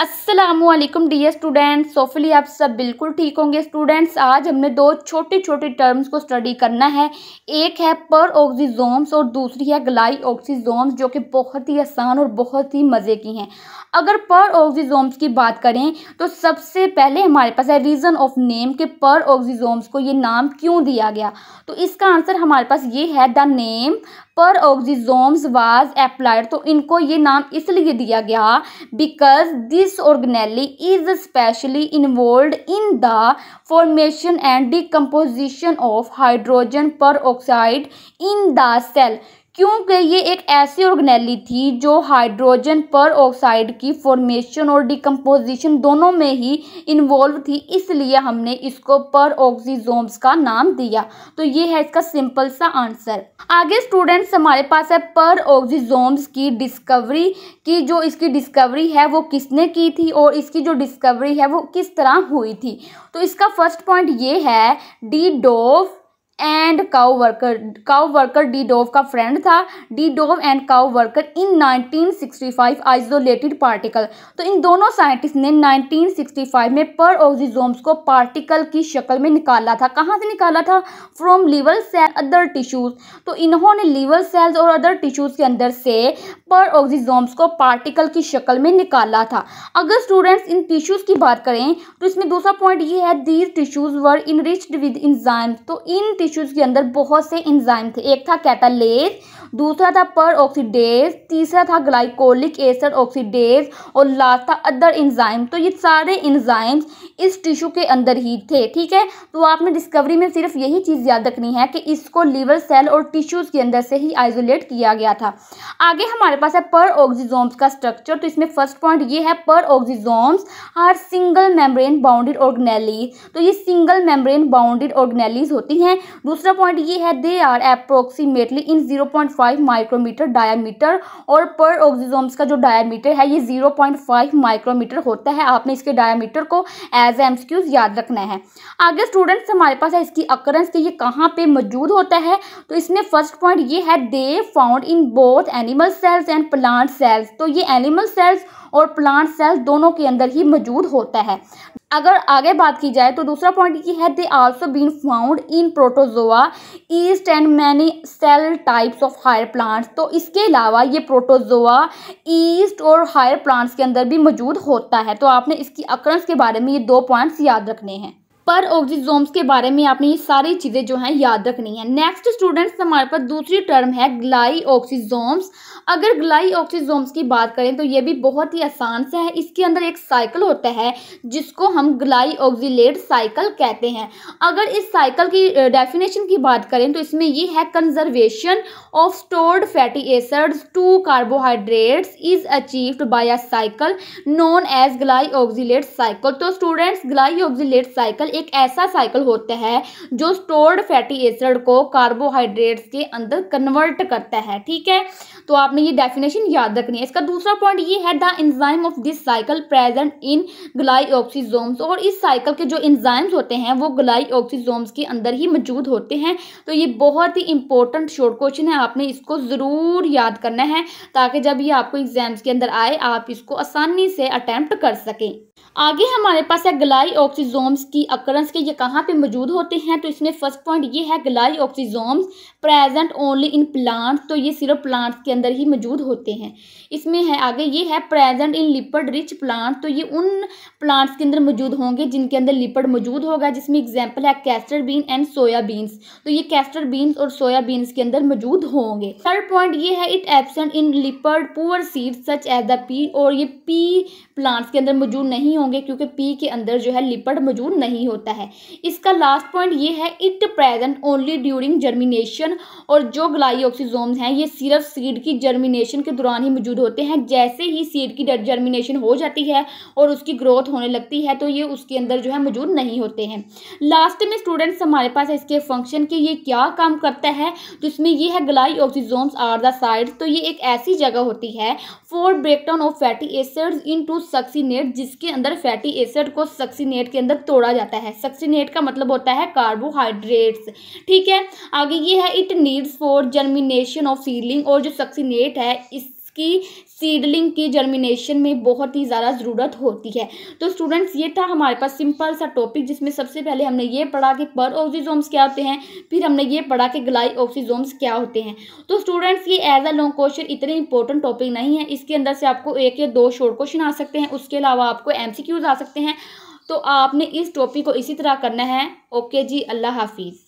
Aslam dear students सोफली आप सब बिल्कुल ठीक होंगे स्टूडेंट्स आज हमने दो छोटे छोटे टर्म्स को स्टडी करना है एक है पर ऑक्सीजोम्स और दूसरी है ग्लाई ऑक्सीजोम्स जो कि बहुत ही आसान और बहुत ही मज़े की हैं अगर पर ऑक्सीजोम्स की बात करें तो सबसे पहले हमारे पास है रीज़न ऑफ नेम के पर ऑक्सीजोम्स को ये नाम क्यों दिया गया तो इसका आंसर हमारे पास ये है द नेम पर ऑक्जीजोम्स वाज एप्लाइड तो इनको ये नाम इसलिए दिया गया because this organelle is specially involve in the formation and decomposition of hydrogen peroxide in the cell क्योंकि ये एक ऐसी ऑर्गेनेली थी जो हाइड्रोजन पर ऑक्साइड की फॉर्मेशन और डिकम्पोजिशन दोनों में ही इन्वॉल्व थी इसलिए हमने इसको पर ऑक्सीजोम्स का नाम दिया तो ये है इसका सिंपल सा आंसर आगे स्टूडेंट्स हमारे पास है पर ऑक्सीजोम्स की डिस्कवरी की जो इसकी डिस्कवरी है वो किसने की थी और इसकी जो डिस्कवरी है वो किस तरह हुई थी तो इसका फर्स्ट पॉइंट ये है de Duve and coworker coworker de Duve का फ्रेंड था de Duve and coworker in 1965 isolated particle तो इन दोनों साइंटिस्ट ने 1965 में पर ऑक्सीजोम्स को पार्टिकल की शक्ल में निकाला था कहाँ से निकाला था from liver cell other tissues तो इन्होंने लीवर सेल्स और अदर टिश्यूज के अंदर से पर ऑक्सीजोम्स को पार्टिकल की शक्ल में निकाला था अगर स्टूडेंट्स इन टिश्यूज की बात करें तो इसमें दूसरा पॉइंट ये है these tissues were enriched with enzyme तो इन टिश्यूज के अंदर बहुत से इंजाइम थे एक था कैटालेज दूसरा था पर ऑक्सीडेज तीसरा था ग्लाइकोलिक एसड ऑक्सीडेज और लास्ट था अदर इंजाइम तो ये सारे इंजाइम्स इस टिश्यू के अंदर ही थे ठीक है तो आपने डिस्कवरी में सिर्फ यही चीज़ याद रखनी है कि इसको लीवर सेल और टिश्यूज़ के अंदर से ही आइसोलेट किया गया था आगे हमारे पास है पर ऑक्सीजोम्स का स्ट्रक्चर तो इसमें फर्स्ट पॉइंट ये है peroxisomes are single membrane bounded organelles तो ये सिंगल मेम्ब्रेन बाउंडेड ऑर्गेनेलीज होती हैं दूसरा पॉइंट ये है they are approximately in 0.5 micrometre diameter और पर ऑक्सीजोम्स का जो डायामीटर है ये 0.5 माइक्रोमीटर होता है आपने इसके डायामीटर को एज एम याद रखना है आगे स्टूडेंट्स हमारे पास है इसकी अकरेंस कि ये कहाँ पे मौजूद होता है तो इसमें फर्स्ट पॉइंट ये है they found in both animal cells and plant cells तो ये एनिमल सेल्स और प्लांट सेल्स दोनों के अंदर ही मौजूद होता है अगर आगे बात की जाए तो दूसरा पॉइंट ये है they also been found in protozoa yeast and many cell types of higher plants तो इसके अलावा ये प्रोटोजोआ ईस्ट और हायर प्लांट्स के अंदर भी मौजूद होता है तो आपने इसकी अक्रंस के बारे में ये दो पॉइंट्स याद रखने हैं पर ऑक्सीजोम्स के बारे में आपने ये सारी चीज़ें जो हैं याद रखनी है नेक्स्ट स्टूडेंट्स हमारे पास दूसरी टर्म है ग्लाई ऑक्सीजोम्स अगर ग्लाई ऑक्सीजोम्स की बात करें तो ये भी बहुत ही आसान से है इसके अंदर एक साइकिल होता है जिसको हम ग्लाई ऑक्सीलेट साइकिल कहते हैं अगर इस साइकिल की डेफिनेशन की बात करें तो इसमें ये है conservation of stored fatty acids to carbohydrates is achieved by a cycle known as glyoxylate cycle तो स्टूडेंट्स ग्लाई ऑक्सीलेट साइकिल एक ऐसा साइकिल होता है जो स्टोर्ड फैटी एसिड को कार्बोहाइड्रेट्स के अंदर कन्वर्ट करता है ठीक है तो आपने ये डेफिनेशन याद रखनी है इसका दूसरा पॉइंट ये है the enzyme of this cycle present in ग्लाई और इस साइकिल के जो इंजाइम्स होते हैं वो ग्लाई के अंदर ही मौजूद होते हैं तो ये बहुत ही इंपॉर्टेंट शॉर्ट क्वेश्चन है आपने इसको ज़रूर याद करना है ताकि जब ये आपको एग्जाम्स के अंदर आए आप इसको आसानी से अटैम्प्ट कर सकें आगे हमारे पास है ग्लाई की अकरंस के ये कहाँ पे मौजूद होते हैं तो इसमें फर्स्ट पॉइंट ये है glyoxysomes present only in plant तो ये सिर्फ प्लांट्स के अंदर ही मौजूद होते हैं इसमें है आगे ये है present in lipid rich plant तो ये उन प्लांट्स के अंदर मौजूद होंगे जिनके अंदर लिपड मौजूद होगा जिसमें एग्जाम्पल है कैस्टर बीन एंड सोया तो ये कैस्टर बीन्स और सोया के अंदर मौजूद होंगे थर्ड पॉइंट ये है it absent in lipid poor seed such as the pea और ये पी प्लांट्स के अंदर मौजूद नहीं होंगे क्योंकि पी के अंदर जो है लिपड मौजूद नहीं हो होता है इसका लास्ट पॉइंट ये है it present only during germination और जो ग्लाइऑक्सीजोम्स हैं ये सिर्फ सीड की जर्मिनेशन के दौरान ही मौजूद होते हैं जैसे ही सीड की जर्मिनेशन हो जाती है और उसकी ग्रोथ होने लगती है तो ये उसके अंदर जो है मौजूद नहीं होते हैं लास्ट में स्टूडेंट्स हमारे पास है इसके फंक्शन के ये क्या काम करता है तो इसमें ये है ऑक्सीजोम्स आर द साइड तो ये एक ऐसी जगह होती है for breakdown of fatty acids into जिसके अंदर फैटी एसिड को सक्सीनेट के अंदर तोड़ा जाता है है सक्सीनेट का मतलब होता है कार्बोहाइड्रेट्स ठीक है आगे ये है it needs for germination of seedling और जो सक्सीनेट है इस की सीडलिंग की जर्मिनेशन में बहुत ही ज़्यादा ज़रूरत होती है तो स्टूडेंट्स ये था हमारे पास सिंपल सा टॉपिक जिसमें सबसे पहले हमने ये पढ़ा कि पर ऑक्सीजोम्स क्या होते हैं फिर हमने ये पढ़ा कि ग्लाई ऑक्सीजोम्स क्या होते हैं तो स्टूडेंट्स ये एज अ लॉन्ग क्वेश्चन इतने इंपॉर्टेंट टॉपिक नहीं है इसके अंदर से आपको एक या दो शॉर्ट क्वेश्चन आ सकते हैं उसके अलावा आपको एम आ सकते हैं तो आपने इस टॉपिक को इसी तरह करना है ओके जी अल्लाह हाफिज़